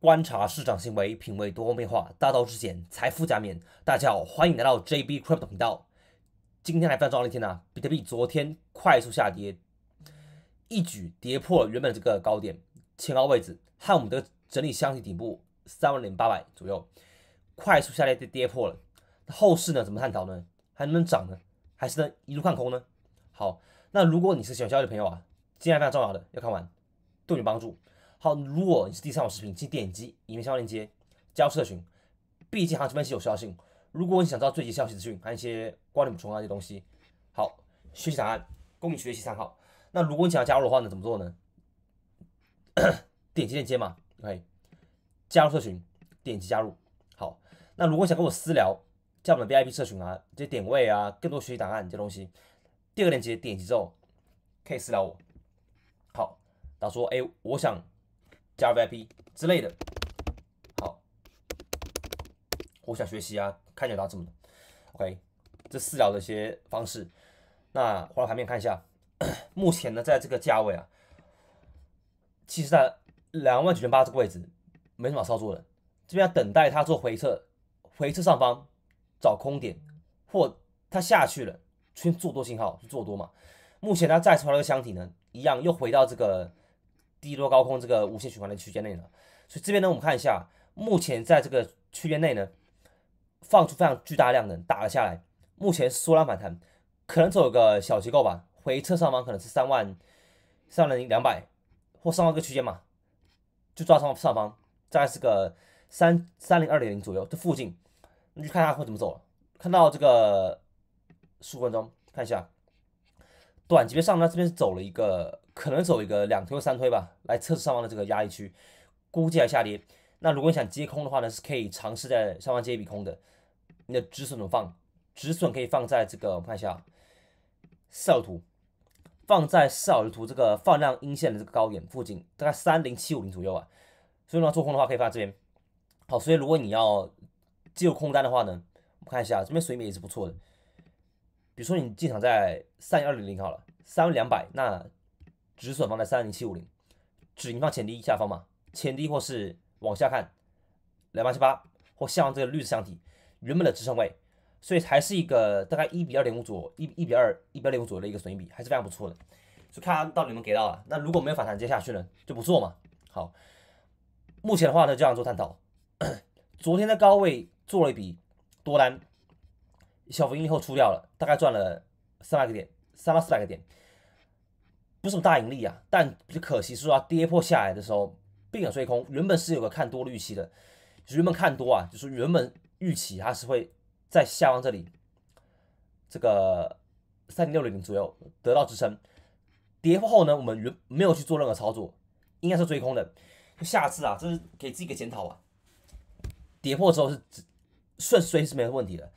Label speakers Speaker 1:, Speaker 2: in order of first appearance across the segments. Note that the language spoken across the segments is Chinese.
Speaker 1: 观察市场行为，品味多方变化，大道至简，财富加冕。大家好，欢迎来到 JB Crypto 频道。今天非常重要的一天呢，比特币昨天快速下跌，一举跌破原本这个高点前高位置和我们的整理箱体顶部三万零八百左右，快速下跌跌破了。后市呢怎么探讨呢？还能不能涨呢？还是能一路看空呢？好，那如果你是欢交易的朋友啊，今天非常重要，的要看完，对你帮助。好，如果你是第三网视频，请点击影片下方链接加入社群，毕竟行情分析有效性。如果你想知道最新消息资讯，还有一些关点补充那些东西，好，学习答案供你学习参考。那如果你想要加入的话呢，怎么做呢？点 击链接嘛，OK，加入社群，点击加入。好，那如果想跟我私聊，加我们 VIP 社群啊，这些点位啊，更多学习档案这些东西，第二个链接点击之后可以私聊我。好，打说，哎，我想。加 VIP 之类的，好，我想学习啊，看见他这么 o k 这四条的一些方式，那回到盘面看一下，目前呢在这个价位啊，其实在两万九千八这个位置没什么操作的，这边要等待它做回撤，回撤上方找空点，或它下去了去做多信号去做多嘛。目前它再出来个箱体呢，一样又回到这个。低多高空这个无限循环的区间内呢，所以这边呢，我们看一下，目前在这个区间内呢，放出非常巨大量能打了下来，目前缩量反弹，可能走个小结构吧，回撤上方可能是三万三万零两百或上万个区间嘛，就抓上上方，大概是个三三零二点零左右这附近，你去看它会怎么走，看到这个十五分钟看一下，短级别上呢，这边是走了一个。可能走一个两推或三推吧，来测试上方的这个压力区，估计要下跌。那如果你想接空的话呢，是可以尝试在上方接一笔空的。你的止损怎么放？止损可以放在这个，我看一下四小时图，放在四小图这个放量阴线的这个高点附近，大概三零七五零左右啊。所以呢，做空的话可以放这边。好，所以如果你要进入空单的话呢，我们看一下这边水平也是不错的。比如说你进场在三幺零零好了，三两百那。止损放在三零七五零，止盈放前低下方嘛，前低或是往下看两八七八或下方这个绿色箱体原本的支撑位，所以还是一个大概一比二点五左一一比二一比二点五左右的一个损益比，还是非常不错的。就看它到底能给到了，那如果没有反弹接下去呢，就不做嘛。好，目前的话呢就想做探讨，昨天的高位做了一笔多单，小幅盈利后出掉了，大概赚了三百个点，三到四百个点。不是什么大盈利啊，但可惜是说跌破下来的时候，并有追空。原本是有个看多的预期的，原本看多啊，就是原本预期它是会在下方这里这个三点六零零左右得到支撑。跌破后呢，我们原没有去做任何操作，应该是追空的。下次啊，这是给自己个检讨啊。跌破之后是顺追是没问题的，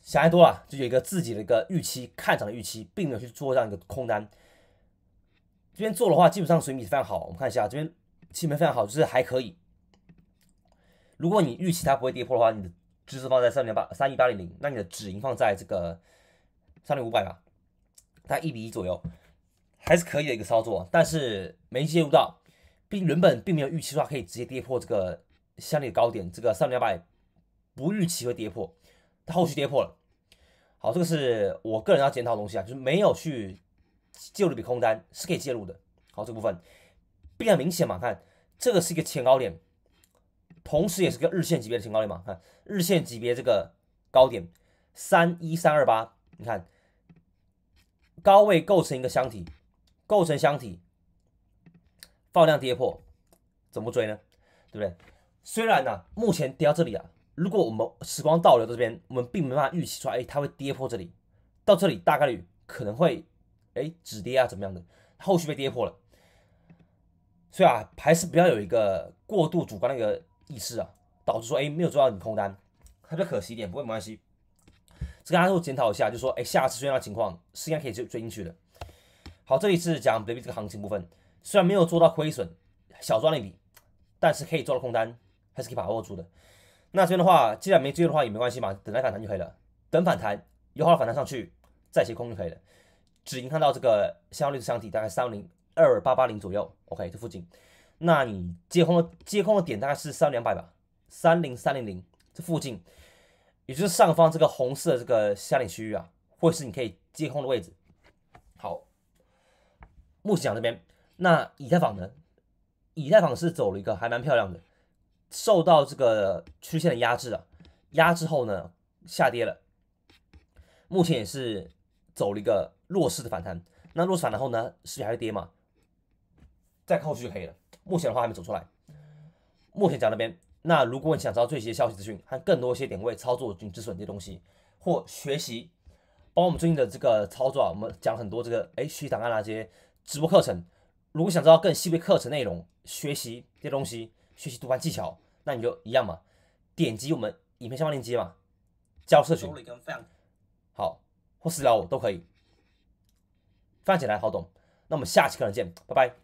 Speaker 1: 想太多了，就有一个自己的一个预期，看涨的预期，并没有去做这样一个空单。这边做的话，基本上水米非常好。我们看一下，这边气门非常好，就是还可以。如果你预期它不会跌破的话，你的止损放在三零八三一八零零，那你的止盈放在这个三零五百吧，大概一比一左右，还是可以的一个操作。但是没介入到，并原本并没有预期的话，可以直接跌破这个相对高点，这个三零两百不预期会跌破，它后续跌破了。好，这个是我个人要检讨的东西啊，就是没有去。介入笔空单是可以介入的，好，这部分比较明显嘛？看这个是一个前高点，同时也是个日线级别的前高点嘛？看日线级别这个高点三一三二八，你看高位构成一个箱体，构成箱体，放量跌破怎么追呢？对不对？虽然呢，目前跌到这里啊，如果我们时光倒流到这边，我们并没办法预期出来，哎，它会跌破这里，到这里大概率可能会。哎，止跌啊，怎么样的？后续被跌破了，所以啊，还是不要有一个过度主观的一个意识啊，导致说哎没有做到你空单，还比较可惜一点，不过没关系，这跟大家做检讨一下，就说哎，下次出现的情况是应该可以追追进去的。好，这里是讲 baby 这个行情部分，虽然没有做到亏损，小赚了一笔，但是可以做到空单，还是可以把握住的。那这边的话，既然没追的话也没关系嘛，等待反弹就可以了，等反弹有好的反弹上去再接空就可以了。只应看到这个箱的箱体大概三零二八八零左右，OK，这附近。那你接空的接空的点大概是三两百吧，三零三零零这附近，也就是上方这个红色这个箱领区域啊，或是你可以接空的位置。好，目前讲这边，那以太坊呢？以太坊是走了一个还蛮漂亮的，受到这个曲线的压制啊，压制后呢下跌了，目前也是。走了一个弱势的反弹，那弱势反弹后呢，势必还会跌嘛，再看后续就可以了。目前的话还没走出来。目前讲那边，那如果你想知道最新消息资讯，和更多一些点位操作、止损这些东西，或学习，包括我们最近的这个操作，啊，我们讲很多这个哎学习档案啊这些直播课程。如果想知道更细微课程内容、学习这些东西、学习读盘技巧，那你就一样嘛，点击我们影片下方链接嘛，加入社群。好。或私聊我都可以，看起来好懂。那我们下期课程见，拜拜。